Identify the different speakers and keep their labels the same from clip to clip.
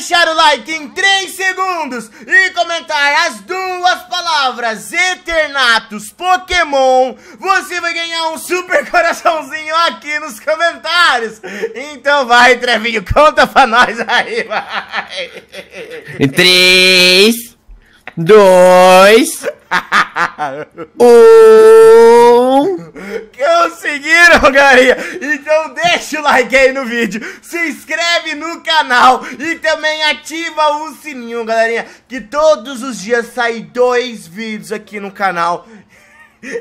Speaker 1: deixar o like em 3 segundos e comentar as duas palavras Eternatus Pokémon, você vai ganhar um super coraçãozinho aqui nos comentários. Então vai, Trevinho, conta pra nós aí, vai.
Speaker 2: 3, 2,
Speaker 1: um... Conseguiram, galerinha? Então deixa o like aí no vídeo, se inscreve no canal e também ativa o sininho, galerinha, que todos os dias sai dois vídeos aqui no canal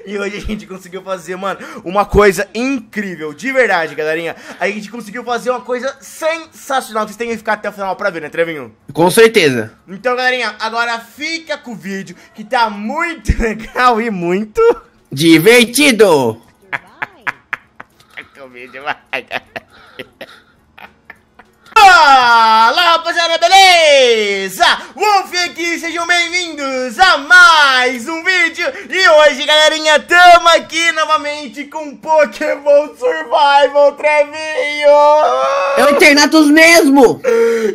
Speaker 1: e hoje a gente conseguiu fazer, mano, uma coisa incrível, de verdade, galerinha. A gente conseguiu fazer uma coisa sensacional. Vocês têm que ficar até o final pra ver, né, Trevinho?
Speaker 2: Com certeza.
Speaker 1: Então, galerinha, agora fica com o vídeo que tá muito legal e muito divertido. fica com o vídeo, vai. Fala rapaziada, beleza? Wolf aqui, sejam bem-vindos a mais um vídeo E hoje galerinha, tamo aqui novamente com Pokémon Survival Trevinho É o Internatos mesmo!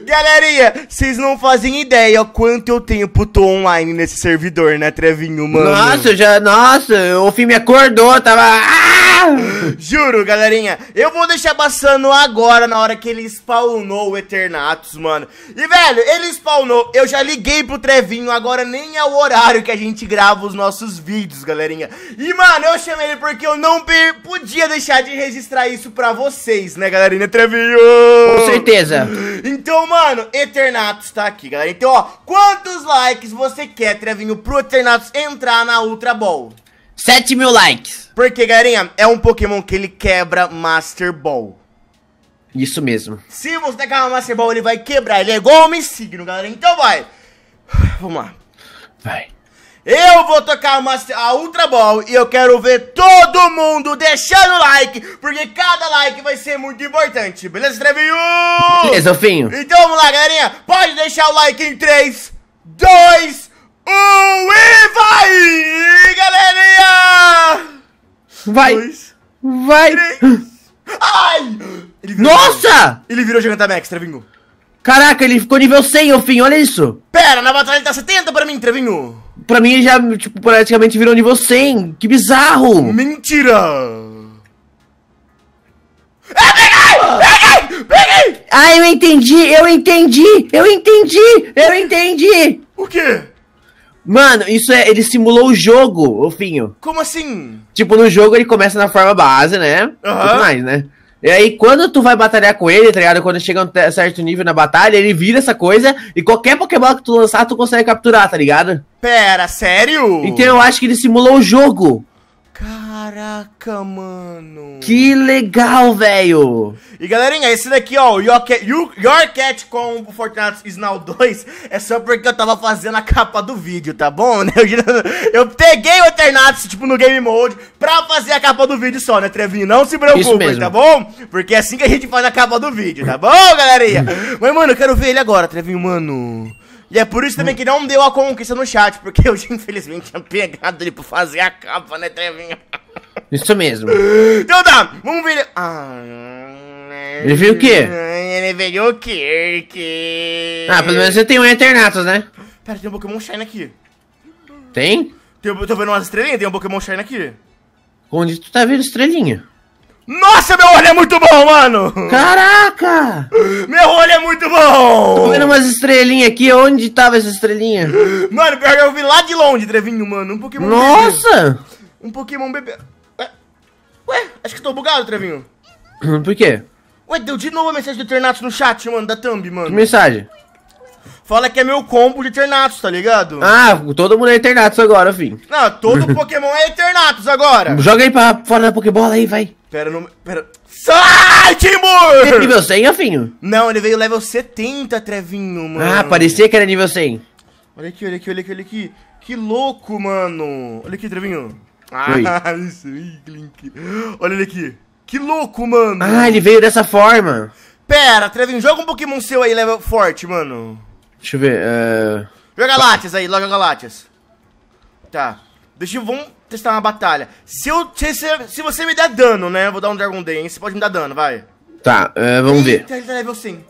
Speaker 1: Galerinha, vocês não fazem ideia quanto eu tempo tô online nesse servidor, né Trevinho, mano? Nossa, já, nossa, o filme acordou, tava... Ah! Juro, galerinha. Eu vou deixar passando agora na hora que ele spawnou o Eternatus, mano. E, velho, ele spawnou. Eu já liguei pro Trevinho, agora nem é o horário que a gente grava os nossos vídeos, galerinha. E, mano, eu chamei ele porque eu não podia deixar de registrar isso pra vocês, né, galerinha? Trevinho! Com certeza. Então, mano, Eternatus tá aqui, galera. Então, ó, quantos likes você quer, Trevinho, pro Eternatus entrar na Ultra Ball? 7 mil likes. Porque, galerinha, é um Pokémon que ele quebra Master Ball. Isso mesmo. Se você tacar uma Master Ball, ele vai quebrar. Ele é igual homem signo, galera. Então vai. Vamos lá. Vai. Eu vou tocar uma, a Ultra Ball e eu quero ver todo mundo deixando like, porque cada like vai ser muito importante. Beleza, Trevinho? Beleza, Finho. Então vamos lá, galerinha. Pode deixar o like em 3, 2, 1 e vai, galerinha! Vai! Dois, vai! Três. Ai! Ele Nossa! Ele virou Gigantamax, Trevinho. Caraca, ele ficou nível 100, fim. olha isso! Pera, na batalha ele tá 70 pra mim, Trevinho! Pra mim
Speaker 2: ele já, tipo, praticamente virou nível 100, que bizarro! Mentira! É, peguei! Peguei! Peguei! Ah, eu entendi, eu entendi, eu entendi, eu entendi! O quê? Mano, isso é. Ele simulou o jogo, o Finho.
Speaker 1: Como assim?
Speaker 2: Tipo, no jogo ele começa na forma base, né? Uhum. Tudo mais, né? E aí, quando tu vai batalhar com ele, tá ligado? Quando chega a um certo nível na batalha, ele vira essa coisa e qualquer Pokémon que tu lançar, tu consegue capturar, tá ligado? Pera, sério? Então eu acho que ele simulou o jogo. Caraca, mano. Que legal, velho.
Speaker 1: E galerinha, esse daqui, ó, Your Cat, Your Cat com o Fortnite Snow 2 é só porque eu tava fazendo a capa do vídeo, tá bom? Né? Eu, eu peguei o Eternatus, tipo, no Game Mode pra fazer a capa do vídeo só, né, Trevinho? Não se preocupe, tá bom? Porque é assim que a gente faz a capa do vídeo, tá bom, galerinha? Mas, mano, eu quero ver ele agora, Trevinho, mano. E é por isso também hum. que não deu a conquista no chat, porque eu infelizmente tinha pegado ele pra fazer a capa, né, Trevinha? Isso mesmo. Então tá, vamos ver. Ah, ele veio o quê? Ele veio o quê? Que... Ah, pelo menos você tem um
Speaker 2: Eternatus, né?
Speaker 1: Pera, tem um Pokémon Shine aqui. Tem? tem tô vendo umas estrelinhas, tem um Pokémon Shine aqui.
Speaker 2: Onde tu tá vendo estrelinha?
Speaker 1: Nossa, meu olho é muito bom, mano! Caraca! Meu olho é muito bom! Tô vendo umas estrelinhas aqui, onde tava essa estrelinha? Mano, pior que eu vi lá de longe, Trevinho, mano. Um Pokémon Nossa! Bebê. Um Pokémon bebê. É. Ué, acho que tô bugado, Trevinho. Por quê? Ué, deu de novo a mensagem do Eternatus no chat, mano, da Thumb, mano. Que mensagem? Fala que é meu combo de Eternatus, tá ligado?
Speaker 2: Ah, todo mundo é Eternatus agora, fim.
Speaker 1: Não, todo Pokémon é Eternatus agora. Joga
Speaker 2: aí pra fora da Pokébola aí, vai.
Speaker 1: Pera, não. Pera.
Speaker 2: Sai,
Speaker 1: Timur! É nível 100, Rafinho? Não, ele veio level 70, Trevinho, mano. Ah, parecia que
Speaker 2: era nível 100.
Speaker 1: Olha aqui, olha aqui, olha aqui, olha aqui. Que louco, mano. Olha aqui, Trevinho. Ah, isso. Clink. Olha ele aqui. Que louco, mano. Ah, ele veio
Speaker 2: dessa forma.
Speaker 1: Pera, Trevinho, joga um Pokémon seu aí, level forte, mano.
Speaker 2: Deixa eu ver. Uh...
Speaker 1: Joga Latias aí, logo joga Latias. Tá. Deixa eu. Vamos testar uma batalha. Se, eu, se, se, se você me der dano, né? Eu vou dar um Dragon Dance. Você pode me dar dano, vai.
Speaker 2: Tá, é, vamos Eita,
Speaker 1: ver. ele tá, tá level 100.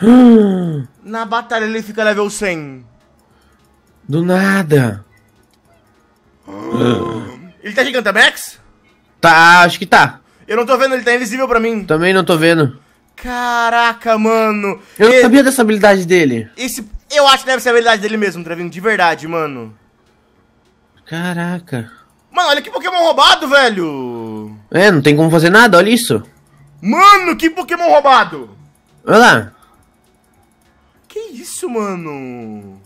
Speaker 1: Na batalha ele fica level 100.
Speaker 2: Do nada.
Speaker 1: ele tá Gigantamax?
Speaker 2: Tá, acho que tá.
Speaker 1: Eu não tô vendo, ele tá invisível pra mim.
Speaker 2: Também não tô vendo.
Speaker 1: Caraca, mano. Eu não sabia
Speaker 2: dessa habilidade dele.
Speaker 1: Esse, eu acho que deve ser a habilidade dele mesmo, Trevinho, de verdade, mano.
Speaker 2: Caraca.
Speaker 1: Mano, olha que Pokémon roubado, velho!
Speaker 2: É, não tem como fazer nada, olha isso.
Speaker 1: Mano, que Pokémon roubado! Olha lá. Que isso, mano?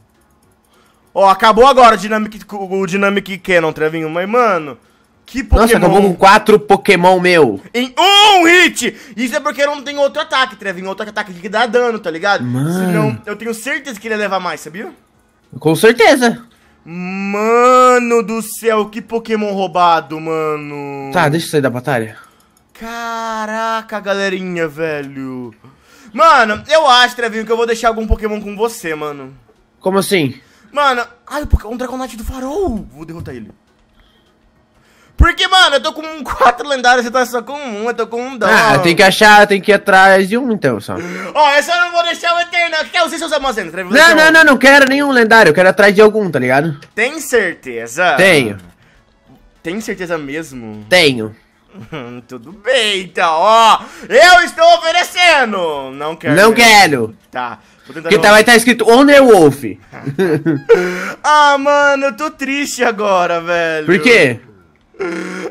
Speaker 1: Ó, acabou agora o Dynamic, o Dynamic Cannon, Trevinho, mas, mano... Que Pokémon... Nossa, acabou com
Speaker 2: quatro Pokémon
Speaker 1: meu. Em um hit! Isso é porque não tem outro ataque, Trevinho. Outro ataque que dá dano, tá ligado? Mano. Senão, eu tenho certeza que ele ia levar mais, sabia?
Speaker 2: Com certeza.
Speaker 1: Mano do céu, que Pokémon roubado, mano. Tá, deixa eu sair da batalha. Caraca, galerinha, velho. Mano, eu acho, Trevinho, que eu vou deixar algum Pokémon com você, mano. Como assim? Mano, ai, um Dragonite do farol. Vou derrotar ele. Porque, mano, eu tô com quatro lendários, você tá só com um, eu tô com um dó. Ah, tem
Speaker 2: que achar, tem que ir atrás de um então só. Ó, oh,
Speaker 1: eu só não vou deixar o Eterno. Quer você se usar Não, é não, não, não,
Speaker 2: não quero nenhum lendário, eu quero atrás de algum, tá ligado?
Speaker 1: Tem certeza? Tenho. Tem certeza mesmo? Tenho. Hum, tudo bem, então, ó. Eu estou oferecendo! Não quero. Não quero! Tá. Porque tá, vai estar tá escrito Owner Wolf. ah, mano, eu tô triste agora, velho. Por quê?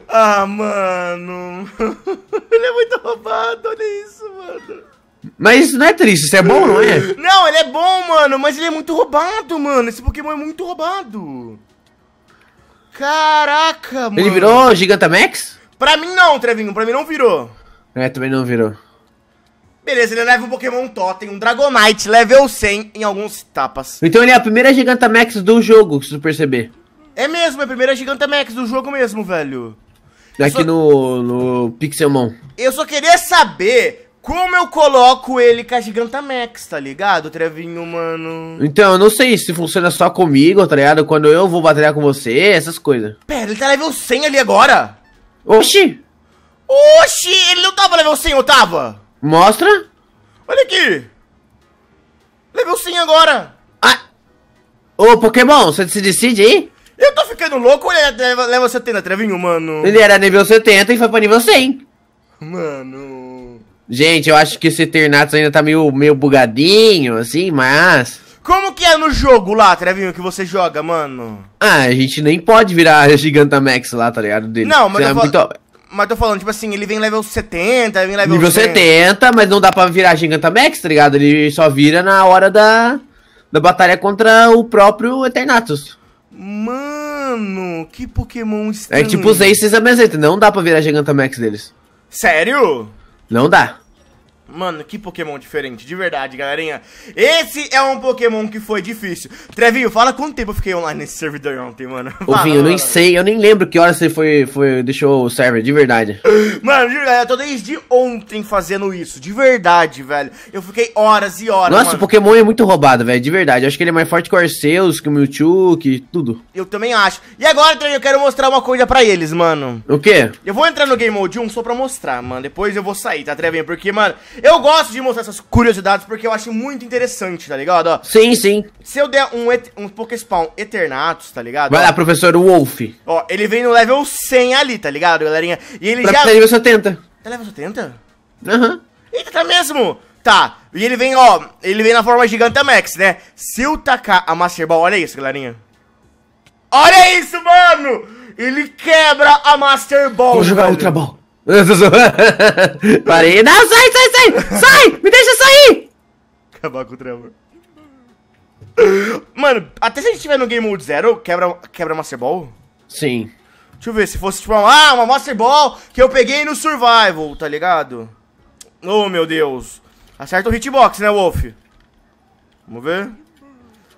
Speaker 1: Ah, mano. Ele é muito roubado, olha isso,
Speaker 2: mano. Mas isso não é triste, isso é bom, não é?
Speaker 1: Não, ele é bom, mano, mas ele é muito roubado, mano. Esse Pokémon é muito roubado. Caraca, mano. Ele virou Gigantamax? Pra mim não, Trevinho, pra mim não virou.
Speaker 2: É, também não virou.
Speaker 1: Beleza, ele leva um Pokémon Totem, um Dragonite, level 100 em alguns tapas. Então
Speaker 2: ele é a primeira Gigantamax do jogo, se perceber.
Speaker 1: É mesmo, é a primeira Gigantamax do jogo mesmo, velho. É aqui só...
Speaker 2: no, no Pixelmon.
Speaker 1: Eu só queria saber como eu coloco ele com a Gigantamax, tá ligado, Trevinho, mano?
Speaker 2: Então, eu não sei se funciona só comigo, tá ligado? Quando eu vou batalhar com você, essas coisas.
Speaker 1: Pera, ele tá level 100 ali agora? Oxi! Oxi, ele não tava level 100, eu tava? Mostra. Olha aqui. Level 100 agora. Ah. Ô, Pokémon, você se decide aí? Eu tô ficando louco ou ele era level, 70, Trevinho, mano?
Speaker 2: Ele era nível 70 e foi pra nível 100. Mano... Gente, eu acho que esse Eternatus ainda tá meio, meio bugadinho, assim, mas...
Speaker 1: Como que é no jogo lá, Trevinho, que você joga, mano?
Speaker 2: Ah, a gente nem pode virar Gigantamax lá, tá ligado? Dele. Não, mas... eu é muito...
Speaker 1: Mas tô falando, tipo assim, ele vem level 70, ele vem level Nível 100.
Speaker 2: 70, mas não dá pra virar Gigantamax, tá ligado? Ele só vira na hora da, da batalha contra o próprio Eternatus.
Speaker 1: Mano, que Pokémon é tipo, estranho. É tipo os Aces da é
Speaker 2: meseta, não dá pra virar Gigantamax deles.
Speaker 1: Sério? Não dá. Mano, que Pokémon diferente, de verdade, galerinha. Esse é um Pokémon que foi difícil. Trevinho, fala quanto tempo eu fiquei online nesse servidor ontem, mano. Ô, Vinho, eu nem
Speaker 2: sei, eu nem lembro que hora você foi, foi deixou o server, de verdade.
Speaker 1: Mano, eu tô desde ontem fazendo isso, de verdade, velho. Eu fiquei horas e horas, Nossa, mano. o
Speaker 2: Pokémon é muito roubado, velho, de verdade. Eu acho que ele é mais forte que o Arceus, que o Mewtwo, que tudo.
Speaker 1: Eu também acho. E agora, Trevinho, eu quero mostrar uma coisa pra eles, mano. O quê? Eu vou entrar no Game Mode 1 só pra mostrar, mano. Depois eu vou sair, tá, Trevinho? Porque, mano... Eu gosto de mostrar essas curiosidades porque eu acho muito interessante, tá ligado? Ó, sim, sim. Se eu der um, um Pokéspawn Eternatus, tá ligado? Vai lá,
Speaker 2: professor Wolf.
Speaker 1: Ó, ele vem no level 100 ali, tá ligado, galerinha? E ele pra já. Level 70. Tá level 70? Aham. Uhum. Eita, tá mesmo? Tá. E ele vem, ó, ele vem na forma Gigantamax, né? Se eu tacar a Master Ball, olha isso, galerinha. Olha isso, mano! Ele quebra a Master Ball. Vou jogar velho. Ultra Ball. Parei. Não, sai, sai, sai! Sai! Me deixa sair! Acabar com o tremor. Mano, até se a gente tiver no Game Mode Zero, quebra, quebra Master Ball? Sim. Deixa eu ver, se fosse tipo, ah, uma Master Ball que eu peguei no Survival, tá ligado? Oh, meu Deus. Acerta o hitbox, né, Wolf? Vamos ver.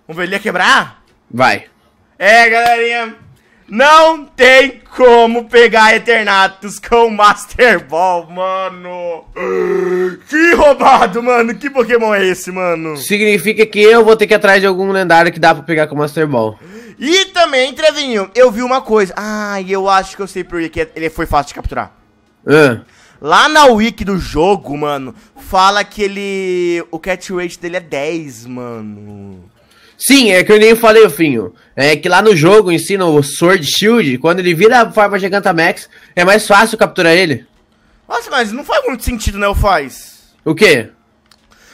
Speaker 1: Vamos ver, ele ia quebrar? Vai. É, galerinha. Não tem como pegar Eternatus com Master Ball, mano. Que roubado, mano. Que Pokémon é esse, mano? Significa que eu vou ter que ir atrás de algum lendário que dá pra pegar com Master Ball. E também, Trevinho, eu vi uma coisa. Ah, eu acho que eu sei por que ele foi fácil de capturar. Uh. Lá na wiki do jogo, mano, fala que ele... O catch rate dele é 10, mano. Sim, é que eu nem falei, Finho. É que lá no jogo,
Speaker 2: ensina o Sword Shield, quando ele vira a forma Gigantamax, é mais fácil capturar ele.
Speaker 1: Nossa, mas não faz muito sentido, né, o faz? O quê?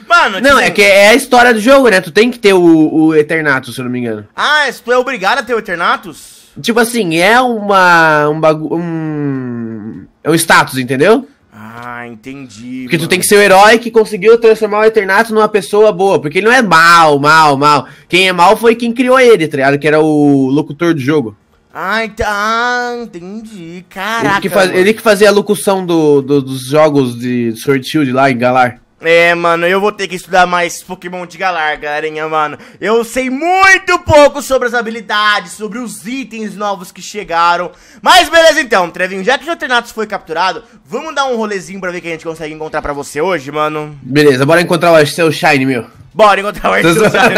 Speaker 1: Mano, não, tipo é que é
Speaker 2: a história do jogo, né? Tu tem que ter o, o Eternatus, se eu não me engano.
Speaker 1: Ah, é, tu é obrigado a ter o Eternatus?
Speaker 2: Tipo assim, é uma. um bagulho. Um, é um status, entendeu? Ah,
Speaker 1: entendi. Porque mano. tu tem que ser o herói
Speaker 2: que conseguiu transformar o Eternato numa pessoa boa. Porque ele não é mal, mal, mal. Quem é mal foi quem criou ele, tá ligado? Que era o locutor do jogo.
Speaker 1: Ah, ent ah entendi. Caraca. Ele que, faz... ele
Speaker 2: que, fazia a locução do, do, dos jogos de Sword Shield lá em Galar.
Speaker 1: É, mano, eu vou ter que estudar mais Pokémon de Galar, galerinha, mano. Eu sei muito pouco sobre as habilidades, sobre os itens novos que chegaram. Mas beleza então, Trevinho, já que o Alternatus foi capturado, vamos dar um rolezinho pra ver o que a gente consegue encontrar pra você hoje, mano.
Speaker 2: Beleza, bora encontrar o seu Shine, meu.
Speaker 1: Bora encontrar o Arthur Shine,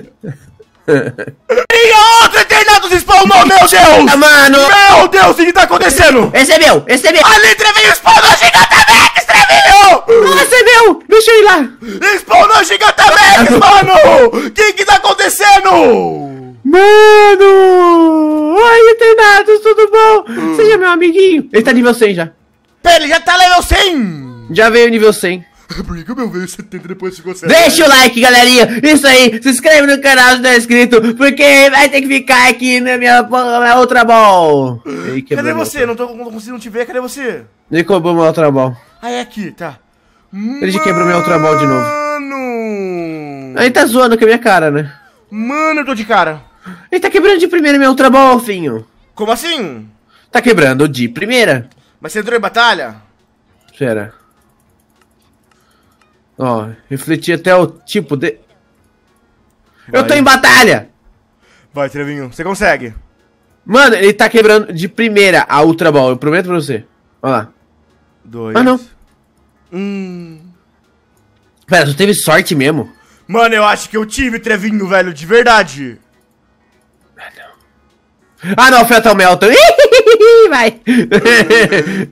Speaker 1: né, meu.
Speaker 2: e outro
Speaker 1: internauta se spawnou, meu Deus! Ah, mano! Meu Deus, o que, que tá acontecendo? Esse é meu, esse é meu! Ali, Trevinho, spawnou gigantamente, Trevinho! Ah, esse é meu! Deixa eu ir lá! Spawnou gigantamente, mano! O que que tá acontecendo?
Speaker 2: Mano! Oi, treinados, tudo bom? Hum. Seja meu amiguinho. Ele tá nível 100 já. Pera, ele já tá level 100! Já veio nível 100.
Speaker 1: Por que o meu veio 70 depois ficou 70? Deixa o like, galerinha.
Speaker 2: Isso aí. Se inscreve no canal se não é inscrito. Porque vai ter que ficar aqui na minha, outra ball.
Speaker 1: cadê você? Não tô, não conseguindo te ver. Cadê você?
Speaker 2: Ele cobrou meu outra ball.
Speaker 1: Ah, é aqui. Tá.
Speaker 2: Ele já quebrou minha outra ball de novo. Mano. Ele tá zoando com a minha cara, né? Mano, eu tô de cara. Ele tá quebrando de primeira minha outra ball, Finho. Como assim? Tá quebrando de primeira. Mas você entrou em batalha? Será? Ó, oh, refleti até o tipo de.
Speaker 1: Vai. Eu tô em batalha!
Speaker 2: Vai, Trevinho, você consegue! Mano, ele tá quebrando de primeira a Ultra Ball, eu prometo pra você. Olha lá. Dois. Ah, não.
Speaker 1: Hum.
Speaker 2: Pera, tu teve sorte mesmo?
Speaker 1: Mano, eu acho que eu tive, Trevinho, velho, de verdade. Ah, não. Ah, não, o Melton. Vai.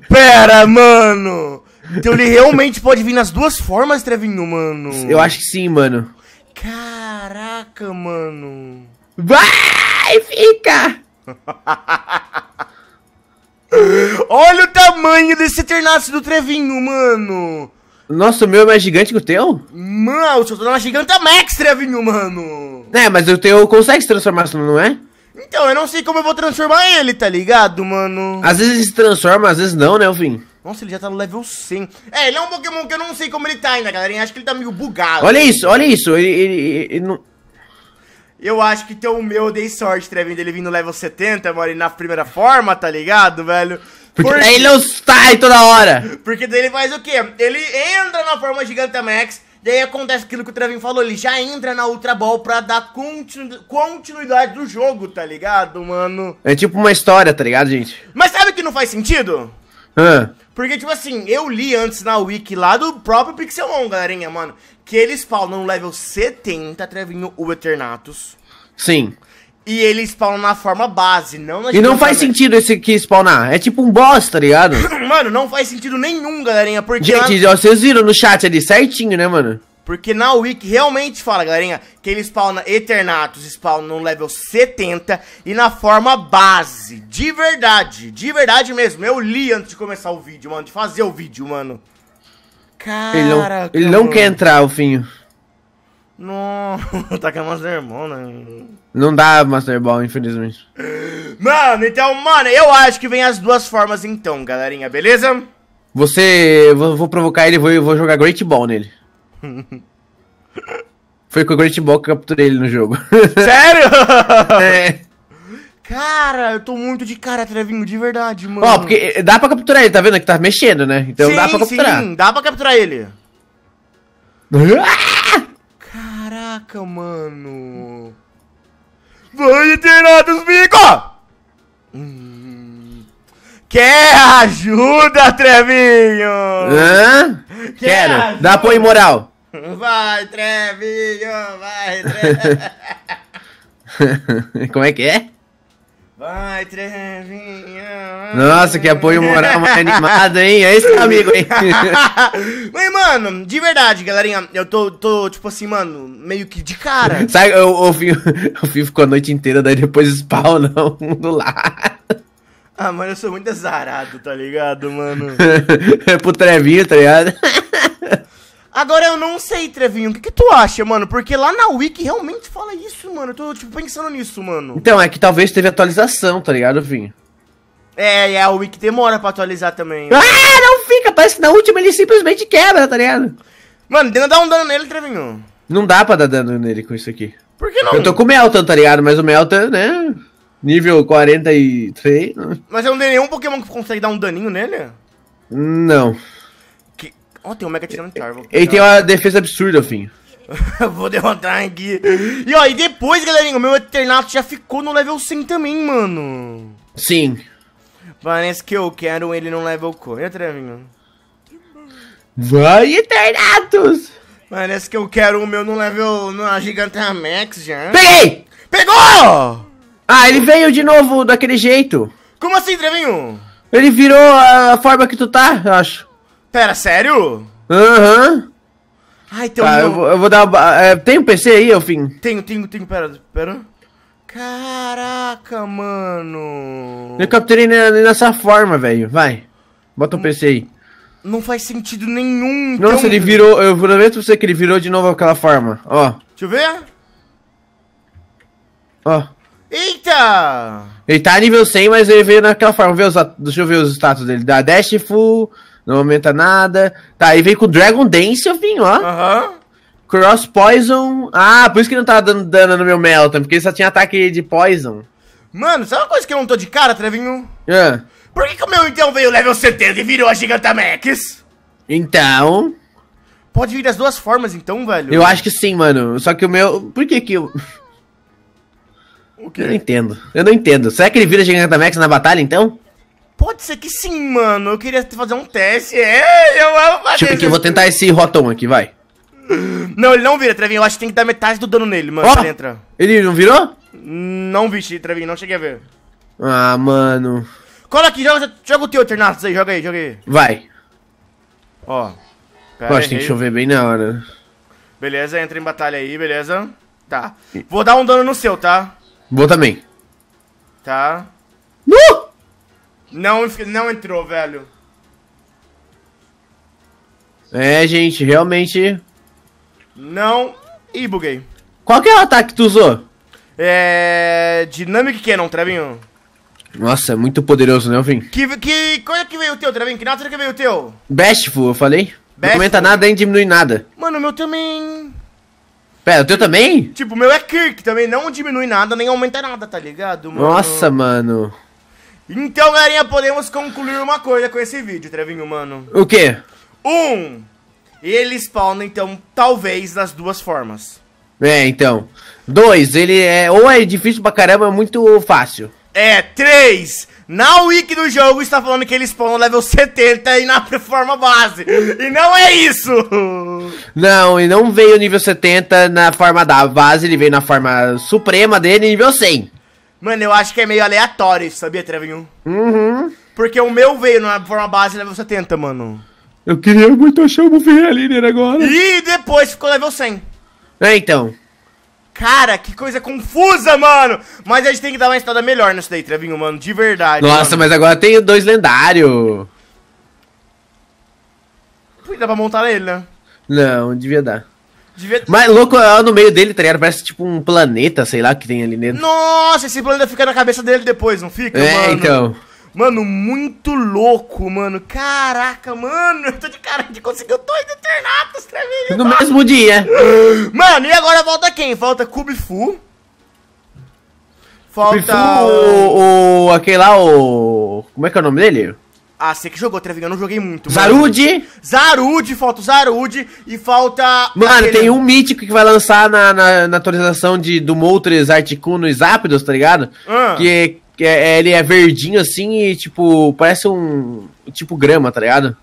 Speaker 1: Pera, mano.
Speaker 2: Então ele realmente
Speaker 1: pode vir nas duas formas, Trevinho, mano. Eu acho
Speaker 2: que sim, mano.
Speaker 1: Caraca, mano. Vai, fica! Olha o tamanho desse Eternácio do Trevinho, mano. Nossa, o meu é mais gigante que o teu? Mano, o seu tá na é max, Trevinho,
Speaker 2: mano. É, mas o teu consegue se transformar, não é?
Speaker 1: Então, eu não sei como eu vou transformar ele, tá ligado, mano?
Speaker 2: Às vezes ele se transforma, às vezes não, né, Alvin?
Speaker 1: Nossa, ele já tá no level 100. É, ele é um Pokémon que eu não sei como ele tá ainda, galerinha. Acho que ele tá meio bugado. Olha isso,
Speaker 2: olha isso. Ele, ele, ele, ele não...
Speaker 1: Eu acho que tem o meu, eu dei sorte, Trevin, dele vindo no level 70, mano, na primeira forma, tá ligado, velho?
Speaker 2: Porque, Porque... ele não
Speaker 1: sai toda hora. Porque daí ele faz o quê? Ele entra na forma Gigantamax, daí acontece aquilo que o Trevin falou, ele já entra na Ultra Ball pra dar continu... continuidade do jogo, tá ligado, mano?
Speaker 2: É tipo uma história, tá ligado, gente?
Speaker 1: Mas sabe o que não faz sentido? Hã? Porque, tipo assim, eu li antes na wiki lá do próprio Pixelmon, galerinha, mano, que eles spawnam no level 70, Trevinho, o Eternatus. Sim. E ele spawna na forma base, não na E não faz
Speaker 2: sentido esse que spawnar. É tipo um boss, tá ligado?
Speaker 1: mano, não faz sentido nenhum, galerinha, porque. Gente, ela...
Speaker 2: vocês viram no chat ali certinho, né, mano?
Speaker 1: Porque na Wiki realmente fala, galerinha, que ele spawna Eternatus, spawna no level 70 e na forma base. De verdade, de verdade mesmo. Eu li antes de começar o vídeo, mano, de fazer o vídeo, mano. Caraca, ele não, ele não quer
Speaker 2: entrar, o Finho.
Speaker 1: Não, tá com a Master Ball, né?
Speaker 2: Não dá Master Ball, infelizmente.
Speaker 1: Mano, então, mano, eu acho que vem as duas formas então, galerinha, beleza?
Speaker 2: Você... Vou, vou provocar ele, vou, vou jogar Great Ball nele. Foi com o Great Ball que eu capturei ele no jogo. Sério? é.
Speaker 1: Cara, eu tô muito de cara, Trevinho, de verdade, mano. Ó, porque
Speaker 2: eh, dá pra capturar ele, tá vendo? Que tá mexendo, né? Então sim, dá pra capturar. Sim,
Speaker 1: dá pra capturar ele.
Speaker 2: Caraca,
Speaker 1: mano. Vai, Eternatus, bico! Hum. Quer ajuda, Trevinho? Hã? Quer Quero. Ajuda? Dá apoio moral. Vai, Trevinho,
Speaker 2: vai, Trevinho. Como é que é?
Speaker 1: Vai, Trevinho. Vai,
Speaker 2: Nossa, que apoio moral mais animado, hein? É esse amigo, hein?
Speaker 1: Mas, mano, de verdade, galerinha, eu tô, tô, tipo assim, mano, meio que de cara. Sabe,
Speaker 2: eu, eu, fico, eu fico a noite inteira, daí depois spawnam né, do lado.
Speaker 1: Ah, mano, eu sou muito azarado, tá ligado, mano?
Speaker 2: é pro Trevinho, tá ligado?
Speaker 1: Agora eu não sei, Trevinho. O que, que tu acha, mano? Porque lá na Wiki realmente fala isso, mano. Eu tô, tipo, pensando nisso, mano.
Speaker 2: Então, é que talvez teve atualização, tá ligado, Vinho?
Speaker 1: É, e é, a Wiki demora pra atualizar também. Ah, não fica! Parece que na última ele simplesmente quebra, tá ligado? Mano, tenta dar um dano nele, Trevinho.
Speaker 2: Não dá pra dar dano nele com isso aqui.
Speaker 1: Por que não? Eu tô com
Speaker 2: o Melton, tá ligado? Mas o Melton, né? Nível 43. Né?
Speaker 1: Mas eu não tenho nenhum Pokémon que consegue dar um daninho nele?
Speaker 2: Não.
Speaker 1: Oh, tem um Mega Tyranitar. Ele
Speaker 2: tem uma defesa absurda, fim.
Speaker 1: vou derrotar aqui. E ó, e depois, galerinha, o meu Eternato já ficou no level 100 também, mano. Sim. Parece que eu quero ele no level 40, Trevinho. Vai, Eternatus! Parece que eu quero o meu no level, na Gigantamax já. Peguei! Pegou! Ah, ele
Speaker 2: veio de novo daquele jeito.
Speaker 1: Como assim, Trevinho?
Speaker 2: Ele virou a forma que tu tá, eu acho.
Speaker 1: Pera, sério?
Speaker 2: Aham. Uhum.
Speaker 1: Ai, tem um. Ah, eu, vou,
Speaker 2: eu vou dar. Uma... É, tem um PC aí, Elfim?
Speaker 1: Tenho, tenho, tenho. Pera, pera. Caraca, mano.
Speaker 2: Eu capturei nessa forma, velho. Vai. Bota o um PC aí.
Speaker 1: Não faz sentido nenhum. Então. Nossa, ele virou.
Speaker 2: Eu vou ver pra você que ele virou de novo aquela forma. Ó. Deixa eu ver. Ó.
Speaker 1: Eita!
Speaker 2: Ele tá nível 100, mas ele veio naquela forma. Vê os, deixa eu ver os status dele. Da Dash Full não aumenta nada. Tá, aí vem com Dragon Dance, eu vim, ó. Aham. Cross Poison. Ah, por isso que não tava dando dano no meu Melton, porque ele só tinha ataque de Poison.
Speaker 1: Mano, sabe uma coisa que eu não tô de cara, Trevinho? É. Por que, que o meu então veio level 70 e virou a Gigantamax? Então. Pode vir das duas formas, então, velho. Eu acho
Speaker 2: que sim, mano. Só que o meu. Por que que eu. O quê? Eu não entendo. Eu não entendo. Será que ele vira Gigantamax na batalha, então?
Speaker 1: pode ser que sim, mano. Eu queria fazer um teste. É, eu amo fazer Deixa tipo, eu aqui, eu vou
Speaker 2: tentar esse Rotom aqui, vai.
Speaker 1: Não, ele não vira, Trevinho. Eu acho que tem que dar metade do dano nele, mano. Oh, ele entra. Ele não virou? Não vi, Trevinho. Não cheguei a ver.
Speaker 2: Ah, mano.
Speaker 1: Cola aqui, joga, joga o teu Eternatus aí. Joga aí, joga aí. Vai. Ó. Cara, acho que tem que
Speaker 2: chover bem na hora.
Speaker 1: Beleza, entra em batalha aí, beleza. Tá. Vou dar um dano no seu, tá? Vou também. Tá. Uh! Não, não entrou, velho.
Speaker 2: É, gente, realmente.
Speaker 1: Não. Ih, buguei.
Speaker 2: Qual que é o ataque que tu usou?
Speaker 1: É. Dynamic Cannon, Trevinho.
Speaker 2: Nossa, é muito poderoso, né, Vim?
Speaker 1: Que, que coisa é que veio o teu, Trevinho? Que nota que veio o teu?
Speaker 2: Bestful, eu falei. Bestful. Não aumenta nada nem diminui nada.
Speaker 1: Mano, o meu também.
Speaker 2: Pera, o teu também?
Speaker 1: Tipo, o meu é Kirk também, não diminui nada nem aumenta nada, tá ligado, mano? Nossa,
Speaker 2: mano.
Speaker 1: Então, galerinha, podemos concluir uma coisa com esse vídeo, Trevinho, mano. O quê? Um, ele spawna, então, talvez das duas formas.
Speaker 2: É, então. Dois, ele é ou é difícil pra caramba, é muito fácil.
Speaker 1: É, três, na wiki do jogo está falando que ele spawna level 70 e na forma base. E não é isso!
Speaker 2: Não, e não veio nível 70 na forma da base, ele veio na forma suprema dele, nível 100.
Speaker 1: Mano, eu acho que é meio aleatório isso, sabia, Trevinho? Uhum. Porque o meu veio numa forma base level 70, mano. Eu queria muito achar o Buffet líder agora. E depois ficou level 100. É, então. Cara, que coisa confusa, mano! Mas a gente tem que dar uma estrada melhor nisso daí, Trevinho, mano, de verdade. Nossa, mano. mas agora
Speaker 2: tem dois lendários.
Speaker 1: Pô, dá pra montar ele, né?
Speaker 2: Não, devia dar. Devia... Mas louco é no meio dele, tá ligado? Parece tipo um planeta, sei lá, que tem ali dentro.
Speaker 1: Nossa, esse planeta fica na cabeça dele depois, não fica? É, mano? então. Mano, muito louco, mano. Caraca, mano, eu tô de cara de conseguiu dois internatos, Treviso. No mesmo dia. Mano, e agora volta quem? Falta Kubifu. Falta. Kubifu,
Speaker 2: o, o. aquele lá, o. Como é que é o nome dele?
Speaker 1: Ah, você que jogou, Trevinho, eu não joguei muito. Zarude! Zarude, falta o Zarude e falta. Mano, aquele... tem um mítico
Speaker 2: que vai lançar na, na, na atualização de, do Moltres, Articuno e Zapdos, tá ligado? Ah. Que, que é, ele é verdinho assim e tipo, parece um. tipo grama, tá ligado?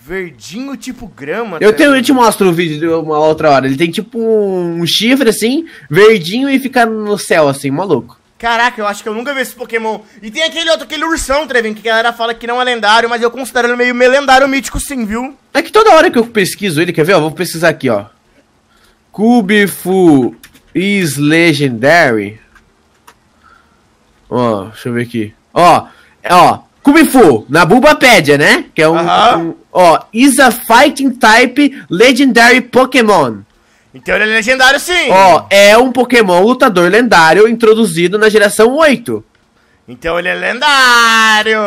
Speaker 1: Verdinho tipo grama. Eu, tá tenho, eu
Speaker 2: te mostro o vídeo uma outra hora. Ele tem tipo um chifre assim, verdinho e fica no céu assim, maluco.
Speaker 1: Caraca, eu acho que eu nunca vi esse Pokémon. E tem aquele outro, aquele ursão, Trevin, que a galera fala que não é lendário, mas eu considero ele meio lendário mítico sim, viu? É que toda hora que eu pesquiso ele, quer ver? Ó, vou pesquisar aqui, ó.
Speaker 2: Kubifu is legendary. Ó, deixa eu ver aqui. Ó, é, ó, Kubifu, na Bulbapédia, né? Que é um, uh -huh. um, Ó, is a fighting type legendary Pokémon.
Speaker 1: Então ele é legendário sim. Ó,
Speaker 2: é um Pokémon lutador lendário introduzido na geração 8.
Speaker 1: Então ele é lendário!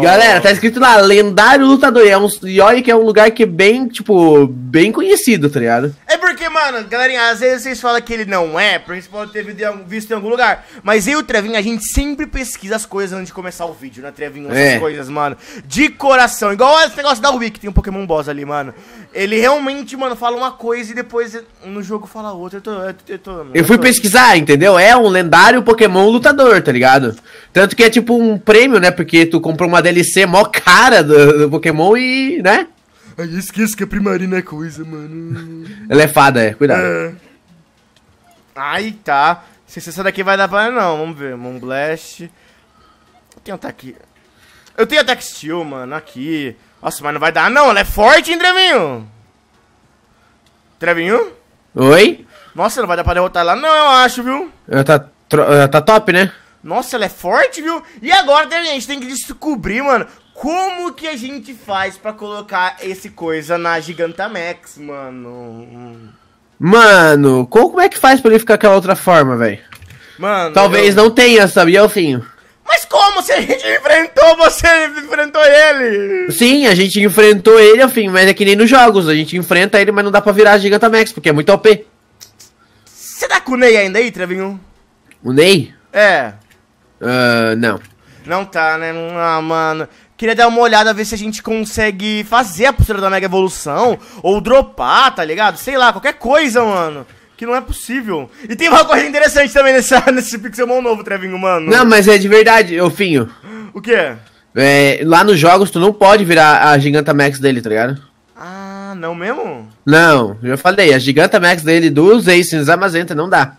Speaker 1: Galera, tá
Speaker 2: escrito lá, lendário lutador. E, é um, e olha que é um lugar que é bem, tipo, bem conhecido, tá ligado?
Speaker 1: É porque, mano, galerinha, às vezes vocês falam que ele não é, porque vocês podem ter visto em algum lugar. Mas eu e o Trevinho, a gente sempre pesquisa as coisas antes de começar o vídeo, né, Trevinho? Essas é. coisas, mano. De coração. Igual esse negócio da Wiki, tem um Pokémon Boss ali, mano. Ele realmente, mano, fala uma coisa e depois no jogo fala outra. Eu, tô, eu, eu, tô,
Speaker 2: eu fui tô... pesquisar, entendeu? É um lendário Pokémon lutador, tá ligado? Tanto que é tipo um prêmio, né? Porque tu comprou uma DLC mó cara do, do Pokémon
Speaker 1: e, né? Aí é esqueço que a primarina é coisa, mano. Ela é fada, é. Cuidado. É. Ai, tá. Se essa daqui vai dar para não, vamos ver. Moonblast. Eu tenho ataque. Eu tenho ataque steel, mano, aqui. Nossa, mas não vai dar não, ela é forte, hein, Trevinho? Trevinho? Oi? Nossa, não vai dar pra derrotar ela não, eu acho, viu?
Speaker 2: Ela tá, ela tá top, né?
Speaker 1: Nossa, ela é forte, viu? E agora, Trevinho, a gente tem que descobrir, mano, como que a gente faz pra colocar esse coisa na Gigantamax, mano? Mano,
Speaker 2: como é que faz pra ele ficar aquela outra forma, velho?
Speaker 1: Mano. Talvez eu...
Speaker 2: não tenha, sabia, Alfinho?
Speaker 1: Mas como? Se a gente enfrentou você, enfrentou ele!
Speaker 2: Sim, a gente enfrentou ele, enfim, mas é que nem nos jogos. A gente enfrenta ele, mas não dá pra virar a Gigantamax, porque é muito OP.
Speaker 1: Você tá com o Ney ainda aí, Trevinho? O Ney? É.
Speaker 2: Uh, não.
Speaker 1: Não tá, né? Ah, mano. Queria dar uma olhada, ver se a gente consegue fazer a postura da Mega Evolução, ou dropar, tá ligado? Sei lá, qualquer coisa, mano que não é possível. E tem uma coisa interessante também nessa, nesse Pixelmon novo, Trevinho, mano. Não, mas é
Speaker 2: de verdade, Finho. O quê? É, lá nos jogos tu não pode virar a Gigantamax dele, tá ligado?
Speaker 1: Ah, não mesmo?
Speaker 2: Não, já falei, a Gigantamax dele dos Aces Amazenta não dá.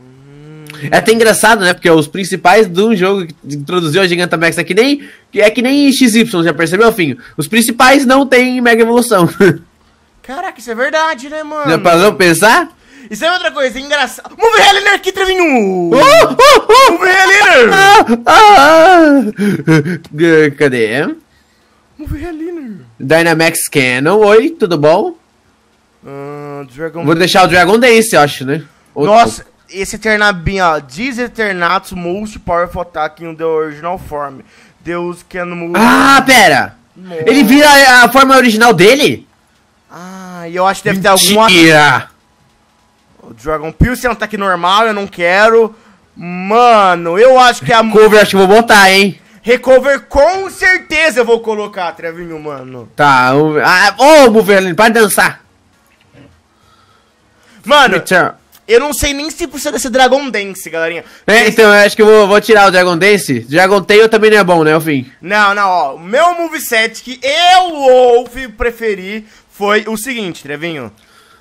Speaker 2: Hum. É até engraçado, né? Porque os principais de um jogo que introduziu a Gigantamax é que nem, é que nem XY, já percebeu, Finho? Os principais não tem Mega Evolução.
Speaker 1: Caraca, isso é verdade, né, é mano? Já parou
Speaker 2: pra pensar?
Speaker 1: E sabe outra coisa engraçada? Move Helena aqui, Trevinho! Oh, oh, oh. Move Helena!
Speaker 2: Ah, ah, ah. Cadê? Move Helena! Dynamax Cannon, oi, tudo bom?
Speaker 1: Uh, Dragon... Vou deixar
Speaker 2: o Dragon Dance, eu acho, né? Outro Nossa,
Speaker 1: esse Eternabin, ó. Diz Eternatus most powerful attack in the original form. Deus can é move... Ah, pera! Nossa.
Speaker 2: Ele vira a forma original dele? Ah, eu acho que deve Mentira. ter alguma...
Speaker 1: O Dragon se é um ataque normal, eu não quero. Mano, eu acho que a. Recover, acho que vou botar, hein? Recover com certeza eu vou colocar, Trevinho, mano.
Speaker 2: Tá, ô, ah, oh, governo, pode dançar. Mano,
Speaker 1: eu não sei nem se precisa desse Dragon Dance, galerinha.
Speaker 2: É, então, eu acho que eu vou, vou tirar o
Speaker 1: Dragon Dance. Dragon
Speaker 2: Tail também não é bom, né, o fim?
Speaker 1: Não, não, ó. O meu moveset que eu, Wolf, preferi foi o seguinte, Trevinho.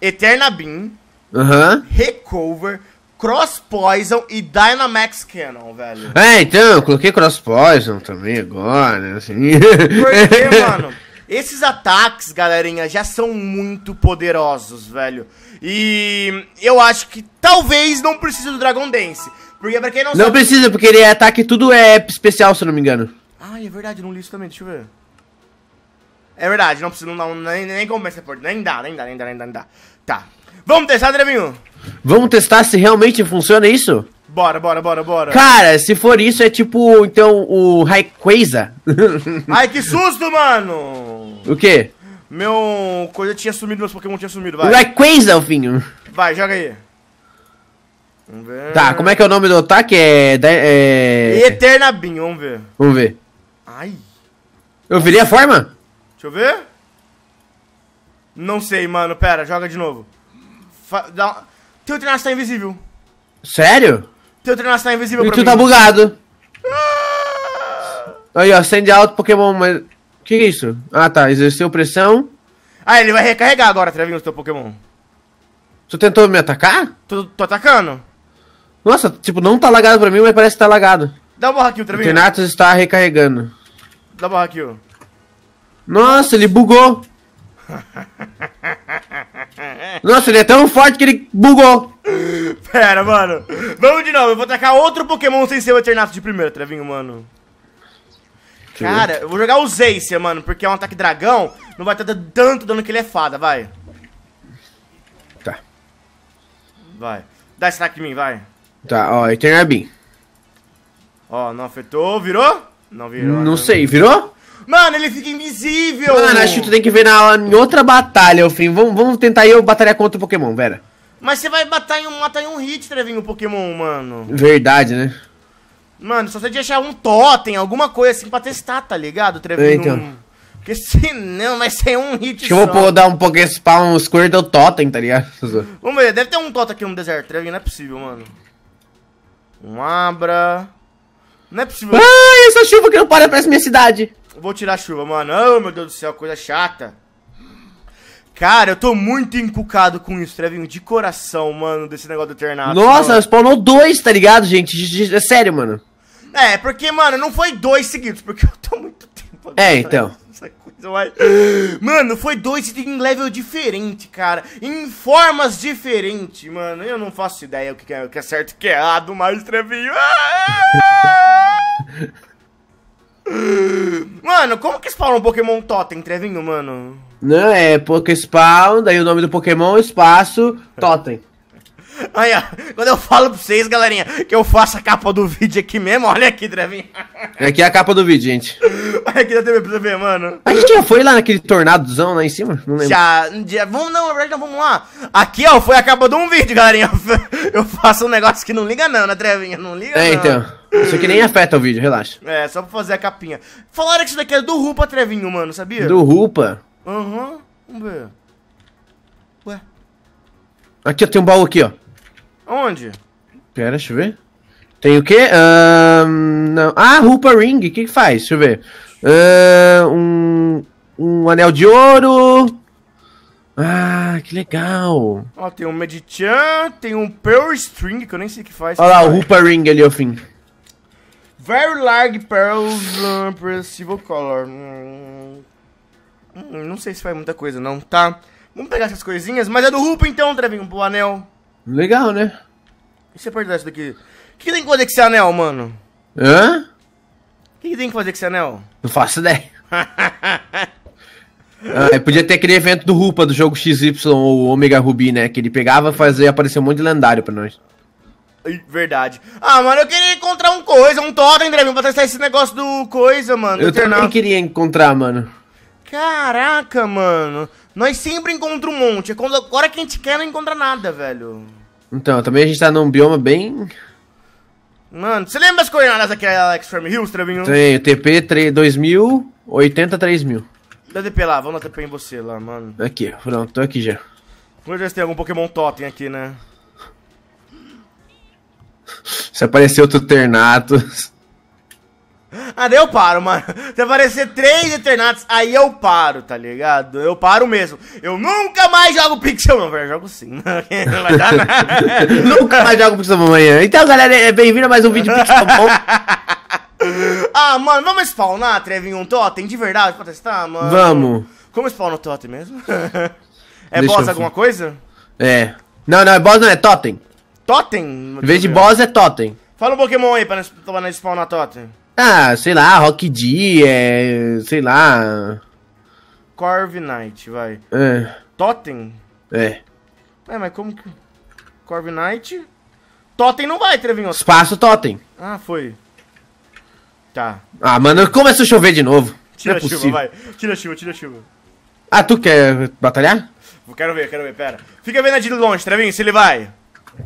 Speaker 1: Eterna Beam Uhum. Recover, Cross Poison e Dynamax Cannon, velho. É,
Speaker 2: então, eu coloquei Cross Poison também agora, né, assim. Porque,
Speaker 1: mano, esses ataques, galerinha, já são muito poderosos, velho. E eu acho que talvez não precise do Dragon Dance. Porque pra quem não, não sabe... Não
Speaker 2: precisa, porque ele é ataque tudo é especial, se eu não me engano.
Speaker 1: Ah, é verdade, não li isso também, deixa eu ver. É verdade, não precisa, não, não nem, nem compensa, nem dá, nem dá, nem dá, nem dá, nem dá. Tá, Vamos testar, Drevinho?
Speaker 2: Vamos testar se realmente funciona isso?
Speaker 1: Bora, bora, bora, bora. Cara,
Speaker 2: se for isso, é tipo, então, o Rayquaza.
Speaker 1: Ai, que susto, mano! O quê? Meu coisa tinha sumido, meus Pokémon tinha sumido, vai. O Alfinho. Vai, joga aí. Vamos ver. Tá,
Speaker 2: como é que é o nome do ataque? É... é...
Speaker 1: Eternabin, vamos ver. Vamos ver. Ai.
Speaker 2: Eu virei a forma?
Speaker 1: Deixa eu ver. Não sei, mano, pera, joga de novo. Teu treinador tá invisível.
Speaker 2: Sério?
Speaker 1: Teu treinador tá invisível e pra tu tá mim. tá bugado.
Speaker 2: Ah! Aí, ó, acende alto Pokémon, mas. Que é isso? Ah, tá, exerceu pressão.
Speaker 1: Ah, ele vai recarregar agora, Trevinho, o teu Pokémon.
Speaker 2: Tu tentou me atacar?
Speaker 1: Tô, tô atacando.
Speaker 2: Nossa, tipo, não tá lagado pra mim, mas parece que tá lagado.
Speaker 1: Dá uma aqui, Trevinho. O Trenatus
Speaker 2: está recarregando.
Speaker 1: Dá uma ó. Nossa, ele bugou. Nossa, ele é tão forte que ele bugou. Pera, mano. Vamos de novo. Eu vou tacar outro Pokémon sem ser o Eternatus de primeira, Trevinho, mano. Que? Cara, eu vou jogar o Zacian, mano, porque é um ataque dragão. Não vai estar tá dando tanto dano que ele é fada, vai. Tá. Vai. Dá esse ataque em mim, vai.
Speaker 2: Tá, ó, Eternabim.
Speaker 1: Ó, não afetou. Virou? Não virou. Não, não né?
Speaker 2: sei, virou?
Speaker 1: Mano, ele fica invisível! Mano, acho que tu tem que ver
Speaker 2: na, em outra batalha, Elfrim. Vamos, vamos tentar eu batalhar contra o Pokémon, Vera.
Speaker 1: Mas você vai matar em um, matar em um hit, Trevinho, o Pokémon, mano.
Speaker 2: Verdade, né?
Speaker 1: Mano, só você de achar um totem, alguma coisa assim pra testar, tá ligado, Trevinho? É, então. Porque se não, vai ser um hit Deixa só. eu vou dar
Speaker 2: um Pokéspawn, um Squirtle Totem, tá ligado?
Speaker 1: Vamos ver, deve ter um Totem aqui no deserto, Trevinho, não é possível, mano. Um Abra... Não é possível. Ah, essa chuva que não para, parece minha cidade. Vou tirar a chuva, mano. Oh, meu Deus do céu, coisa chata. Cara, eu tô muito encucado com isso, Trevinho, de coração, mano, desse negócio do Eternatus. Nossa,
Speaker 2: mano. spawnou dois, tá ligado, gente? É sério, mano.
Speaker 1: É, porque, mano, não foi dois seguidos, porque eu tô muito
Speaker 2: tempo É, tá então. Essa
Speaker 1: coisa, mas... Mano, foi dois em level diferente, cara. Em formas diferentes, mano. Eu não faço ideia o que é, o que é certo e o que é errado, mais Trevinho. Ah! Mano, como que spawna um Pokémon Totem, Trevinho, mano?
Speaker 2: Não, é Pokéspawn, daí o nome do Pokémon, é espaço, Totem.
Speaker 1: Aí, ó, quando eu falo pra vocês, galerinha, que eu faço a capa do vídeo aqui mesmo, olha aqui, Trevinho.
Speaker 2: É aqui é a capa do vídeo, gente.
Speaker 1: Olha aqui da TV pra você ver, mano. A
Speaker 2: gente já foi lá naquele tornadozão lá em cima? Não lembro. Já,
Speaker 1: já vamos, não, na verdade não, vamos lá. Aqui, ó, foi a capa de um vídeo, galerinha. Eu faço um negócio que não liga não, né, Trevinha? Não liga É, não. então. Isso aqui nem
Speaker 2: afeta o vídeo, relaxa.
Speaker 1: É, só pra fazer a capinha. Falaram que isso daqui é do Rupa, Trevinho, mano, sabia? Do Rupa? Aham, uhum. vamos ver. Ué.
Speaker 2: Aqui, ó, tem um baú aqui, ó. Onde? Pera, deixa eu ver. Tem o quê? não. Ah, Rupa Ring, o que, que faz? Deixa eu ver. um, um anel de ouro. Ah, que legal.
Speaker 1: Ó, tem um Medichan, tem um Pearl String, que eu nem sei o que faz. Olha lá, o Rupa
Speaker 2: Ring ali, ao fim.
Speaker 1: Very large pearls, uh, color. Hum, hum, não sei se faz muita coisa, não, tá? Vamos pegar essas coisinhas, mas é do Rupa então, Trevinho, pro anel. Legal, né? E se eu isso daqui? O que, que tem que fazer com esse anel, mano? Hã? O que, que tem que fazer com esse anel? Não faço ideia. ah,
Speaker 2: podia ter aquele evento do Rupa, do jogo XY ou Omega Ruby, né? Que ele pegava e fazia aparecer um monte de lendário pra nós.
Speaker 1: Verdade. Ah, mano, eu queria encontrar um coisa, um totem, Dramin, pra testar esse negócio do coisa, mano. Eu também queria
Speaker 2: encontrar, mano.
Speaker 1: Caraca, mano. Nós sempre encontramos um monte. É agora que a gente quer, não encontra nada, velho.
Speaker 2: Então, também a gente tá num bioma bem.
Speaker 1: Mano, você lembra as coordenadas aqui, Alex Firm Hills, Trevinho? Tenho, TP
Speaker 2: 3, 3000.
Speaker 1: Dá TP lá, vamos dar TP em você lá, mano.
Speaker 2: Aqui, pronto, tô aqui já.
Speaker 1: Vamos ver se tem algum Pokémon Totem aqui, né?
Speaker 2: se apareceu outro Ternatus.
Speaker 1: Ah, daí eu paro, mano. Se aparecer três Eternatus, aí eu paro, tá ligado? Eu paro mesmo. Eu nunca mais jogo Pixel. Não, velho. jogo sim.
Speaker 2: nunca mais jogo Pixel amanhã. Então, galera, é bem-vindo a mais um vídeo Pixel Bom.
Speaker 1: ah, mano, vamos spawnar, Trevin, um totem de verdade pra testar, mano? Vamos. Como spawna o totem mesmo? é Deixa boss alguma coisa?
Speaker 2: É. Não, não, é boss não, é totem.
Speaker 1: Totem? Em vez de boss, é totem. Fala um Pokémon aí nós, pra nós spawnar totem.
Speaker 2: Ah, sei lá, Rock D, é. sei lá.
Speaker 1: Corv Knight, vai. É. Totem? É. É, mas como que. Corv Knight? Totem não vai, Trevinho.
Speaker 2: Espaço Totem.
Speaker 1: Ah, foi. Tá.
Speaker 2: Ah, mano, começa a chover de novo. Tira é a chuva, vai.
Speaker 1: Tira a chuva, tira a chuva.
Speaker 2: Ah, tu quer batalhar?
Speaker 1: Quero ver, quero ver, pera. Fica vendo a de longe, Trevinho, se ele vai.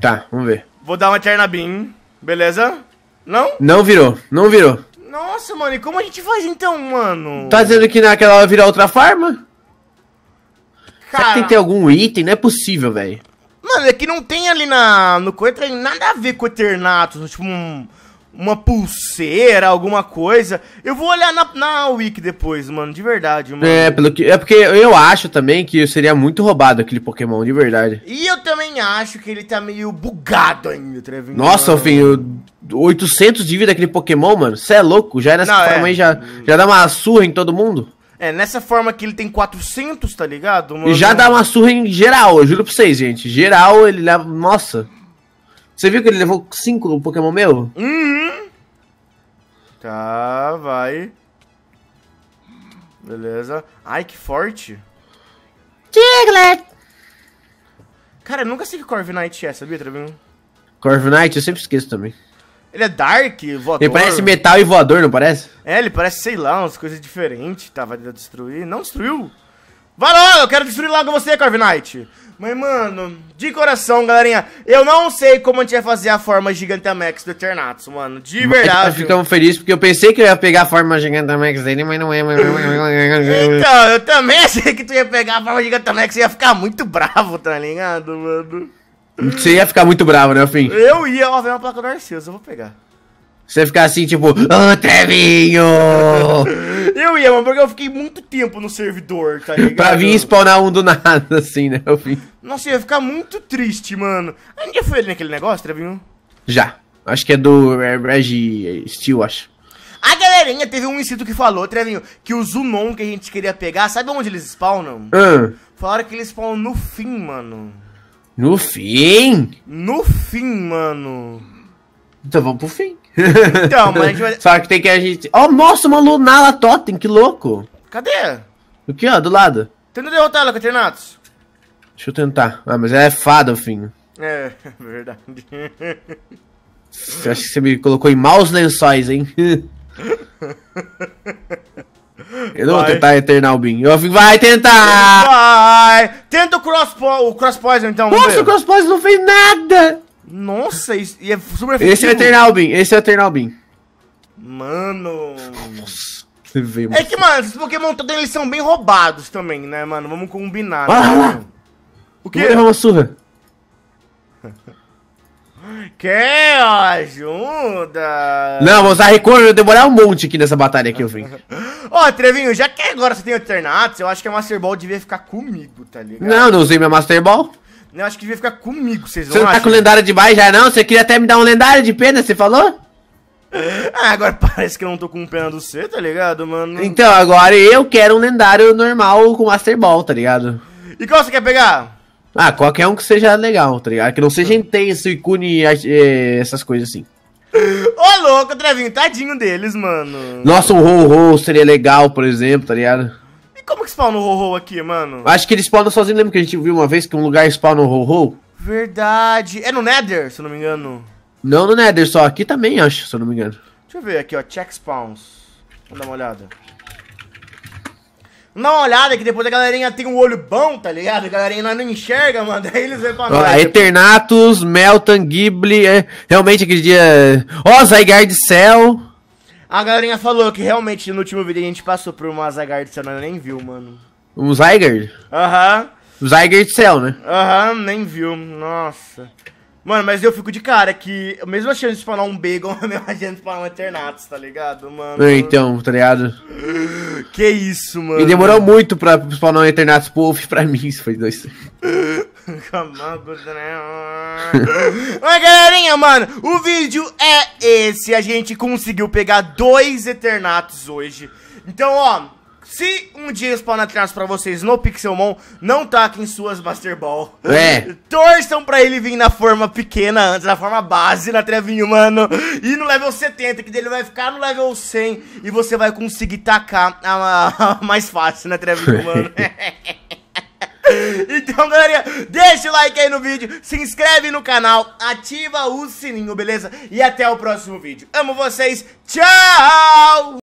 Speaker 2: Tá, vamos ver.
Speaker 1: Vou dar uma Tchernabim, beleza? Não?
Speaker 2: Não virou, não virou.
Speaker 1: Nossa, mano, e como a gente faz então, mano?
Speaker 2: Tá dizendo que naquela hora virar outra farma? Cara... Será que tem que ter algum item? Não é possível, velho.
Speaker 1: Mano, é que não tem ali na, no Coetra nada a ver com o Eternatus. Tipo, um, uma pulseira, alguma coisa. Eu vou olhar na, na Wiki depois, mano, de verdade, mano. É,
Speaker 2: pelo que, é porque eu acho também que seria muito roubado aquele Pokémon, de verdade.
Speaker 1: E eu também acho que ele tá meio bugado ainda, Trevin. Nossa,
Speaker 2: Alfinho, 800 de vida aquele Pokémon, mano. Cê é louco, já é nessa Não, forma é. aí, já, já dá uma surra em todo mundo.
Speaker 1: É, nessa forma que ele tem 400, tá ligado? Mano? E já dá uma
Speaker 2: surra em geral, eu juro pra vocês, gente. Geral, ele leva... Nossa. Você viu que ele levou 5 Pokémon meu?
Speaker 1: Uhum. Tá, vai. Beleza. Ai, que forte. Tiglet! Cara, eu nunca sei que Corviknight é, sabia, Trevinho?
Speaker 2: Corviknight eu sempre esqueço também.
Speaker 1: Ele é dark, voador. Ele parece metal e voador, não parece? É, ele parece, sei lá, umas coisas diferentes. Tá, vai destruir. Não destruiu. Vai lá, eu quero destruir logo você, Corviknight. Mas, mano, de coração, galerinha, eu não sei como a gente vai fazer a forma Gigantamax do Eternatus, mano. De verdade. Mas ficamos
Speaker 2: felizes porque eu pensei que eu ia pegar a forma Gigantamax dele, mas não é. é, é.
Speaker 1: então, eu também achei que tu ia pegar a forma Gigantamax e ia ficar muito bravo, tá ligado, mano?
Speaker 2: Você ia ficar muito bravo, né, Fim?
Speaker 1: Eu ia, ó, ver uma placa do Arceus, eu vou pegar.
Speaker 2: Você ficar assim, tipo, oh, Trevinho!
Speaker 1: eu ia, mano, porque eu fiquei muito tempo no servidor, tá ligado? pra vir
Speaker 2: spawnar um do nada, assim, né? Eu vim.
Speaker 1: Nossa, eu ia ficar muito triste, mano. Ainda foi ele naquele negócio, Trevinho?
Speaker 2: Já. Acho que é do Reg Steel,
Speaker 1: acho. A galerinha teve um inscrito que falou, Trevinho, que o Zunon que a gente queria pegar, sabe onde eles spawnam? Hum. Falaram que eles spawnam no fim, mano.
Speaker 2: No fim?
Speaker 1: No fim, mano. Então vamos pro fim.
Speaker 2: Então, mas. vai... Só que tem que a gente. Oh, nossa, uma Lunala Totem, que louco! Cadê? O que, ó, do lado.
Speaker 1: Tenta derrotar ela, Caterinatos.
Speaker 2: Deixa eu tentar. Ah, mas ela é fada, filho
Speaker 1: É, verdade. Eu
Speaker 2: acho que você me colocou em maus lençóis, hein?
Speaker 1: Eu não vai. vou tentar
Speaker 2: Eternal bin Eu fico, vai
Speaker 1: tentar! Vai! Tenta o Cross, o cross Poison então. Nossa, o Cross Poison não fez nada! Nossa, e é super efetivo. Esse é Eternal
Speaker 2: Beam, esse é Eternal Beam.
Speaker 1: Mano. Você vê, mano. É que, mano, esses Pokémon todos tá eles são bem roubados também, né, mano? Vamos combinar. Né? Ah, O que? Vou uma surra. Quer ajuda? Não, vou usar recurso,
Speaker 2: vou demorar um monte aqui nessa batalha que eu vim.
Speaker 1: Ó, Trevinho, já que agora você tem o Eternatus, eu acho que a Master Ball devia ficar comigo, tá ligado? Não, não usei
Speaker 2: minha Master Ball.
Speaker 1: Não, acho que devia ficar comigo, vocês não Você não tá com lendário
Speaker 2: demais já, não? Você queria até me dar um lendário de pena, você falou?
Speaker 1: Ah, agora parece que eu não tô com pena do C, tá ligado, mano? Então, agora eu
Speaker 2: quero um lendário normal com Master Ball, tá ligado?
Speaker 1: E qual você quer pegar?
Speaker 2: Ah, qualquer um que seja legal, tá ligado? Que não seja intenso, cune eh, essas coisas assim.
Speaker 1: Ô, louco, Trevinho, tadinho deles, mano.
Speaker 2: Nossa, um Ho-Ho seria legal, por exemplo, tá ligado?
Speaker 1: Como que spawna o ho, -ho aqui, mano? Acho que
Speaker 2: ele spawna sozinho. Lembra que a gente viu uma vez que um lugar spawna o ho, -ho?
Speaker 1: Verdade. É no Nether, se eu não me engano.
Speaker 2: Não no Nether, só aqui também, acho, se eu não me engano. Deixa
Speaker 1: eu ver aqui, ó. Check spawns. Vamos dar uma olhada. Vamos dar uma olhada que depois a galerinha tem um olho bom, tá ligado? A galerinha não enxerga, mano. Daí eles vêm pra ó, Eternatus,
Speaker 2: Meltan, Ghibli. É, realmente aquele dia. Ó, oh, Zygarde Cell.
Speaker 1: A galerinha falou que realmente no último vídeo a gente passou por uma Zygarde Cell, não nem viu, mano.
Speaker 2: Um Zygarde? Aham. Uhum. Zygarde céu, né?
Speaker 1: Aham, uhum, nem viu. Nossa. Mano, mas eu fico de cara que, mesmo achando de spawnar um Bagon, eu de spawnar um Eternatus, tá ligado, mano?
Speaker 2: É, então, tá ligado?
Speaker 1: que isso, mano. E demorou
Speaker 2: muito pra spawnar um Eternatus Puff pra mim, isso foi dois.
Speaker 1: Mas galerinha, mano, o vídeo é esse. A gente conseguiu pegar dois Eternatos hoje. Então, ó, se um dia spawnar atrás pra vocês no Pixelmon, não taquem suas Master Ball. É. Torçam pra ele vir na forma pequena antes, na forma base, na trevinho, mano. E no level 70, que dele vai ficar no level 100 e você vai conseguir tacar a, a mais fácil na né, trevinho, mano. Então, galerinha, deixa o like aí no vídeo, se inscreve no canal, ativa o sininho, beleza? E até o próximo vídeo. Amo vocês, tchau!